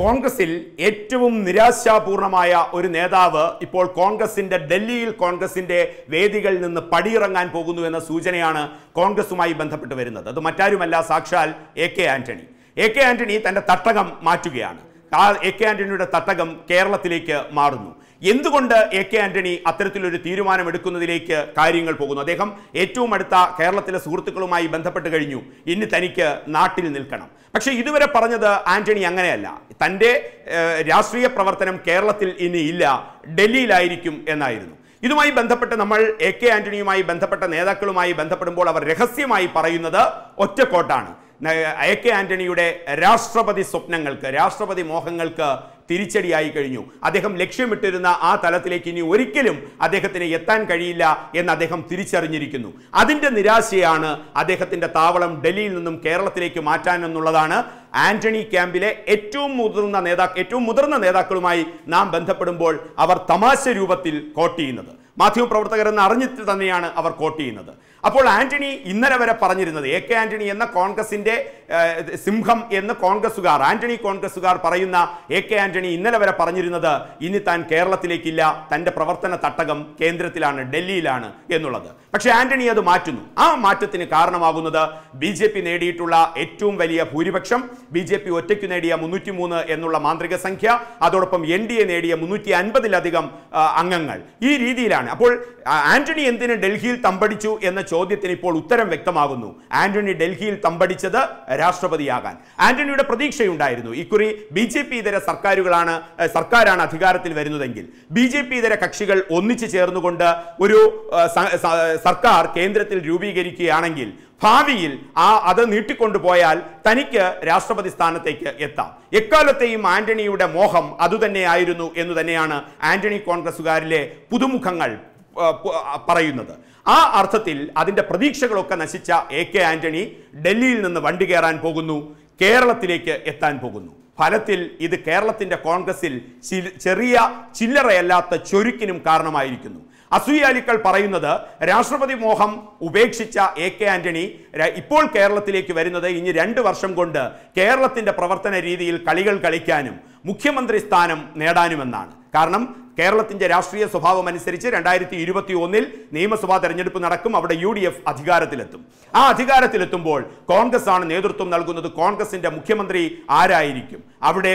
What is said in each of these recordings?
കോൺഗ്രസിൽ ഏറ്റവും നിരാശാപൂർണമായ ഒരു നേതാവ് ഇപ്പോൾ കോൺഗ്രസിന്റെ ഡൽഹിയിൽ കോൺഗ്രസിന്റെ വേദികളിൽ നിന്ന് പടിയിറങ്ങാൻ പോകുന്നു എന്ന സൂചനയാണ് കോൺഗ്രസുമായി ബന്ധപ്പെട്ട് വരുന്നത് അത് മറ്റാരുമല്ല സാക്ഷാൽ A K Antony A K Antony തന്റെ തട്ടകം മാറ്റുകയാണ് ആ എ കെ ആന്റണിയുടെ തട്ടകം കേരളത്തിലേക്ക് മാറുന്നു എന്തുകൊണ്ട് എ കെ ആന്റണി അത്തരത്തിലൊരു തീരുമാനമെടുക്കുന്നതിലേക്ക് കാര്യങ്ങൾ പോകുന്നു അദ്ദേഹം ഏറ്റവും അടുത്ത കേരളത്തിലെ സുഹൃത്തുക്കളുമായി ബന്ധപ്പെട്ട് കഴിഞ്ഞു ഇനി തനിക്ക് നാട്ടിൽ നിൽക്കണം പക്ഷേ ഇതുവരെ പറഞ്ഞത് ആന്റണി അങ്ങനെയല്ല തൻ്റെ രാഷ്ട്രീയ പ്രവർത്തനം കേരളത്തിൽ ഇനി ഇല്ല ഡൽഹിയിലായിരിക്കും എന്നായിരുന്നു ഇതുമായി ബന്ധപ്പെട്ട് നമ്മൾ എ കെ ആന്റണിയുമായി ബന്ധപ്പെട്ട നേതാക്കളുമായി ബന്ധപ്പെടുമ്പോൾ അവർ രഹസ്യമായി പറയുന്നത് ഒറ്റക്കോട്ടാണ് എ കെ ആന്റണിയുടെ രാഷ്ട്രപതി സ്വപ്നങ്ങൾക്ക് രാഷ്ട്രപതി മോഹങ്ങൾക്ക് തിരിച്ചടിയായി കഴിഞ്ഞു അദ്ദേഹം ലക്ഷ്യമിട്ടിരുന്ന ആ തലത്തിലേക്ക് ഇനി ഒരിക്കലും അദ്ദേഹത്തിന് എത്താൻ കഴിയില്ല എന്ന് അദ്ദേഹം തിരിച്ചറിഞ്ഞിരിക്കുന്നു അതിൻ്റെ നിരാശയാണ് അദ്ദേഹത്തിൻ്റെ താവളം ഡൽഹിയിൽ നിന്നും കേരളത്തിലേക്ക് മാറ്റാൻ എന്നുള്ളതാണ് ആന്റണി ക്യാമ്പിലെ ഏറ്റവും മുതിർന്ന നേതാ ഏറ്റവും മുതിർന്ന നേതാക്കളുമായി നാം ബന്ധപ്പെടുമ്പോൾ അവർ തമാശ രൂപത്തിൽ കോട്ട് ചെയ്യുന്നത് മാധ്യമ പ്രവർത്തകരെന്ന് അറിഞ്ഞിട്ട് തന്നെയാണ് അവർ കോട്ട് ചെയ്യുന്നത് അപ്പോൾ ആന്റണി ഇന്നലെ വരെ പറഞ്ഞിരുന്നത് എ കെ ആന്റണി എന്ന കോൺഗ്രസിന്റെ സിംഹം എന്ന് കോൺഗ്രസുകാർ ആന്റണി കോൺഗ്രസുകാർ പറയുന്ന എ കെ ആന്റണി ഇന്നലെ വരെ പറഞ്ഞിരുന്നത് ഇനി താൻ കേരളത്തിലേക്കില്ല തന്റെ പ്രവർത്തന തട്ടകം കേന്ദ്രത്തിലാണ് ഡൽഹിയിലാണ് എന്നുള്ളത് പക്ഷേ ആന്റണി അത് മാറ്റുന്നു ആ മാറ്റത്തിന് കാരണമാകുന്നത് ബി ജെ പി നേടിയിട്ടുള്ള ഏറ്റവും വലിയ ഭൂരിപക്ഷം ബി ജെ പി ഒറ്റയ്ക്ക് നേടിയ മുന്നൂറ്റി മൂന്ന് എന്നുള്ള മാന്ത്രിക സംഖ്യ അതോടൊപ്പം എൻ ഡി എ നേടിയ മുന്നൂറ്റി അൻപതിലധികം അംഗങ്ങൾ ഈ രീതിയിലാണ് പറയുകയാണ് അപ്പോൾ ആന്റണി എന്തിന് ഡൽഹിയിൽ തമ്പടിച്ചു എന്ന ചോദ്യത്തിന് ഇപ്പോൾ ഉത്തരം വ്യക്തമാകുന്നു ആന്റണി ഡൽഹിയിൽ തമ്പടിച്ചത് രാഷ്ട്രപതിയാകാൻ ആന്റണിയുടെ പ്രതീക്ഷയുണ്ടായിരുന്നു ഇക്കുറി ബി ജെ പി ഇതര സർക്കാരുകളാണ് സർക്കാരാണ് അധികാരത്തിൽ വരുന്നതെങ്കിൽ ബി ജെ പി ഇതര കക്ഷികൾ ഒന്നിച്ചു ചേർന്നുകൊണ്ട് ഒരു സർക്കാർ കേന്ദ്രത്തിൽ രൂപീകരിക്കുകയാണെങ്കിൽ ഭാവിയിൽ ആ അത് നീട്ടിക്കൊണ്ടുപോയാൽ തനിക്ക് രാഷ്ട്രപതി സ്ഥാനത്തേക്ക് എത്താം എക്കാലത്തെയും ആന്റണിയുടെ മോഹം അതുതന്നെയായിരുന്നു എന്ന് തന്നെയാണ് ആന്റണി കോൺഗ്രസുകാരിലെ പുതുമുഖങ്ങൾ പറയുന്നത് ആ അർത്ഥത്തിൽ അതിൻ്റെ പ്രതീക്ഷകളൊക്കെ നശിച്ച എ കെ ആന്റണി ഡൽഹിയിൽ നിന്ന് വണ്ടി കയറാൻ പോകുന്നു കേരളത്തിലേക്ക് എത്താൻ പോകുന്നു ഫലത്തിൽ ഇത് കേരളത്തിൻ്റെ കോൺഗ്രസിൽ ചെറിയ ചില്ലറയല്ലാത്ത ചൊരുക്കിനും കാരണമായിരിക്കുന്നു അസൂയാലിക്കൾ പറയുന്നത് രാഷ്ട്രപതി മോഹം ഉപേക്ഷിച്ച എ കെ ആന്റണി ഇപ്പോൾ കേരളത്തിലേക്ക് വരുന്നത് ഇനി രണ്ട് വർഷം കൊണ്ട് കേരളത്തിന്റെ പ്രവർത്തന രീതിയിൽ കളികൾ കളിക്കാനും മുഖ്യമന്ത്രി സ്ഥാനം നേടാനുമെന്നാണ് കാരണം കേരളത്തിന്റെ രാഷ്ട്രീയ സ്വഭാവം അനുസരിച്ച് രണ്ടായിരത്തി ഇരുപത്തി ഒന്നിൽ നിയമസഭാ തെരഞ്ഞെടുപ്പ് നടക്കും അവിടെ യു ഡി എഫ് അധികാരത്തിലെത്തും ആ അധികാരത്തിലെത്തുമ്പോൾ കോൺഗ്രസ് ആണ് നേതൃത്വം നൽകുന്നത് കോൺഗ്രസിന്റെ മുഖ്യമന്ത്രി ആരായിരിക്കും അവിടെ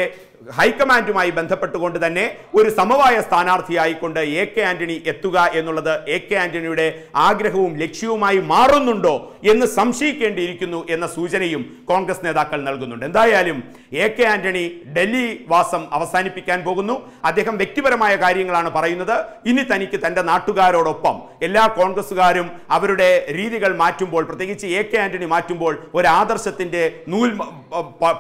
ഹൈക്കമാൻഡുമായി ബന്ധപ്പെട്ടുകൊണ്ട് തന്നെ ഒരു സമവായ സ്ഥാനാർത്ഥിയായിക്കൊണ്ട് എ കെ ആന്റണി എത്തുക എന്നുള്ളത് എ കെ ആന്റണിയുടെ ആഗ്രഹവും ലക്ഷ്യവുമായി മാറുന്നുണ്ടോ എന്ന് സംശയിക്കേണ്ടിയിരിക്കുന്നു എന്ന സൂചനയും കോൺഗ്രസ് നേതാക്കൾ നൽകുന്നുണ്ട് എന്തായാലും എ കെ ആന്റണി ഡൽഹി വാസം അവസാനിപ്പിക്കാൻ പോകുന്നു അദ്ദേഹം വ്യക്തിപരമായ കാര്യം കാര്യങ്ങളാണ് പറയുന്നത് ഇനി തനിക്ക് തൻ്റെ നാട്ടുകാരോടൊപ്പം എല്ലാ കോൺഗ്രസ്സുകാരും അവരുടെ രീതികൾ മാറ്റുമ്പോൾ പ്രത്യേകിച്ച് എ കെ ആന്റണി മാറ്റുമ്പോൾ ഒരു ആദർശത്തിൻ്റെ നൂൽ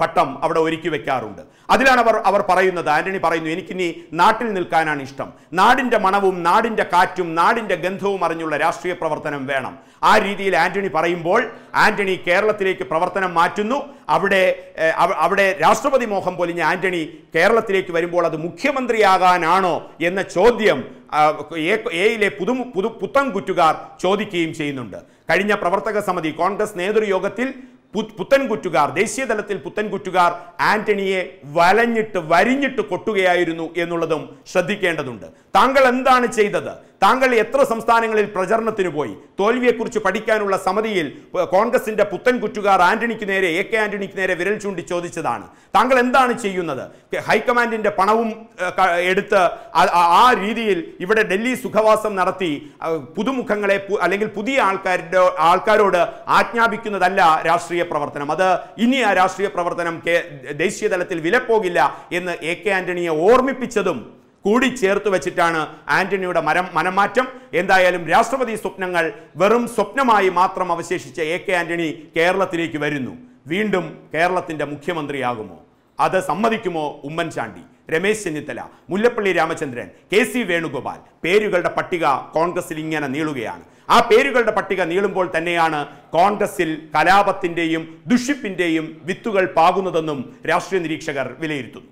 പട്ടം അവിടെ ഒരുക്കി വെക്കാറുണ്ട് അതിലാണ് അവർ അവർ പറയുന്നത് ആന്റണി പറയുന്നു എനിക്കിനി നാട്ടിൽ നിൽക്കാനാണ് ഇഷ്ടം നാടിൻ്റെ മണവും നാടിൻ്റെ കാറ്റും നാടിൻ്റെ ഗന്ധവും അറിഞ്ഞുള്ള രാഷ്ട്രീയ പ്രവർത്തനം വേണം ആ രീതിയിൽ ആന്റണി പറയുമ്പോൾ ആന്റണി കേരളത്തിലേക്ക് പ്രവർത്തനം മാറ്റുന്നു അവിടെ അവിടെ രാഷ്ട്രപതി മോഹം പൊലിഞ്ഞ ആന്റണി കേരളത്തിലേക്ക് വരുമ്പോൾ അത് മുഖ്യമന്ത്രിയാകാനാണോ എന്ന ചോദ്യം എയിലെ പുതു പുതു പുത്തം കുറ്റുകാർ ചോദിക്കുകയും ചെയ്യുന്നുണ്ട് കഴിഞ്ഞ പ്രവർത്തക സമിതി കോൺഗ്രസ് നേതൃയോഗത്തിൽ പുത്തൻകുറ്റുകാർ ദേശീയ തലത്തിൽ പുത്തൻകുറ്റുകാർ ആന്റണിയെ വലഞ്ഞിട്ട് വരിഞ്ഞിട്ട് കൊട്ടുകയായിരുന്നു എന്നുള്ളതും ശ്രദ്ധിക്കേണ്ടതുണ്ട് താങ്കൾ എന്താണ് ചെയ്തത് താങ്കൾ എത്ര സംസ്ഥാനങ്ങളിൽ പ്രചരണത്തിന് പോയി തോൽവിയെക്കുറിച്ച് പഠിക്കാനുള്ള സമിതിയിൽ കോൺഗ്രസിന്റെ പുത്തൻ കുറ്റുകാർ ആന്റണിക്ക് നേരെ എ കെ ആന്റണിക്ക് നേരെ വിരൽ ചൂണ്ടി ചോദിച്ചതാണ് താങ്കൾ എന്താണ് ചെയ്യുന്നത് ഹൈക്കമാൻഡിന്റെ പണവും എടുത്ത് ആ രീതിയിൽ ഇവിടെ ഡൽഹി സുഖവാസം നടത്തി പുതുമുഖങ്ങളെ അല്ലെങ്കിൽ പുതിയ ആൾക്കാരുടെ ആൾക്കാരോട് ആജ്ഞാപിക്കുന്നതല്ല രാഷ്ട്രീയ പ്രവർത്തനം അത് ഇനി ആ രാഷ്ട്രീയ പ്രവർത്തനം ദേശീയ തലത്തിൽ വിലപ്പോകില്ല എന്ന് എ കെ ആന്റണിയെ ഓർമ്മിപ്പിച്ചതും കൂടി ചേർത്ത് വെച്ചിട്ടാണ് ആന്റണിയുടെ മരം മനംമാറ്റം എന്തായാലും രാഷ്ട്രപതി സ്വപ്നങ്ങൾ വെറും സ്വപ്നമായി മാത്രം അവശേഷിച്ച എ കെ ആന്റണി കേരളത്തിലേക്ക് വരുന്നു വീണ്ടും കേരളത്തിൻ്റെ മുഖ്യമന്ത്രിയാകുമോ അത് സമ്മതിക്കുമോ ഉമ്മൻചാണ്ടി രമേശ് ചെന്നിത്തല മുല്ലപ്പള്ളി രാമചന്ദ്രൻ കെ സി വേണുഗോപാൽ പേരുകളുടെ പട്ടിക കോൺഗ്രസിൽ ഇങ്ങനെ നീളുകയാണ് ആ പേരുകളുടെ പട്ടിക നീളുമ്പോൾ തന്നെയാണ് കോൺഗ്രസിൽ കലാപത്തിൻ്റെയും ദുഷിപ്പിൻ്റെയും വിത്തുകൾ പാകുന്നതെന്നും രാഷ്ട്രീയ നിരീക്ഷകർ വിലയിരുത്തുന്നു